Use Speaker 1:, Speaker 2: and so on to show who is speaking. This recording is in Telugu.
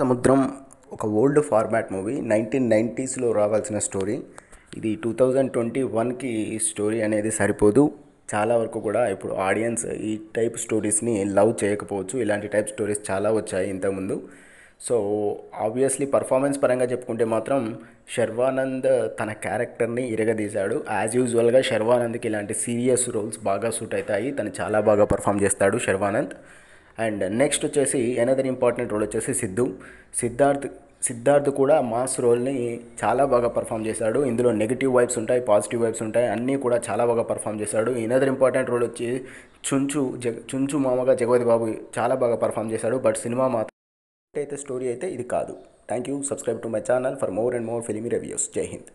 Speaker 1: సముద్రం ఒక ఓల్డ్ ఫార్మాట్ మూవీ నైన్టీన్ నైంటీస్లో రావాల్సిన స్టోరీ ఇది టూ థౌజండ్ ట్వంటీ వన్కి ఈ స్టోరీ అనేది సరిపోదు చాలా వరకు కూడా ఇప్పుడు ఆడియన్స్ ఈ టైప్ స్టోరీస్ని లవ్ చేయకపోవచ్చు ఇలాంటి టైప్ స్టోరీస్ చాలా వచ్చాయి ఇంతకుముందు సో ఆబ్వియస్లీ పర్ఫార్మెన్స్ పరంగా చెప్పుకుంటే మాత్రం శర్వానంద్ తన క్యారెక్టర్ని ఇరగదీశాడు యాజ్ యూజువల్గా శర్వానంద్కి ఇలాంటి సీరియస్ రోల్స్ బాగా సూట్ అవుతాయి తను చాలా బాగా పర్ఫామ్ చేస్తాడు శర్వానంద్ అండ్ నెక్స్ట్ వచ్చేసి ఎనదర్ ఇంపార్టెంట్ రోల్ వచ్చేసి సిద్ధు సిద్ధార్థ్ సిద్ధార్థ్ కూడా మాస్ రోల్ని చాలా బాగా పర్ఫామ్ చేశాడు ఇందులో నెగిటివ్ వైబ్స్ ఉంటాయి పాజిటివ్ వైబ్స్ ఉంటాయి అన్నీ కూడా చాలా బాగా పర్ఫామ్ చేశాడు ఇనదర్ ఇంపార్టెంట్ రోల్ వచ్చి చుంచు జగ చుంచు మామగా జగవతి బాబు చాలా బాగా పర్ఫామ్ చేశాడు బట్ సినిమా మాత్రం అయితే స్టోరీ అయితే ఇది కాదు thank you subscribe to my channel for more and more filmy reviews Jai Hind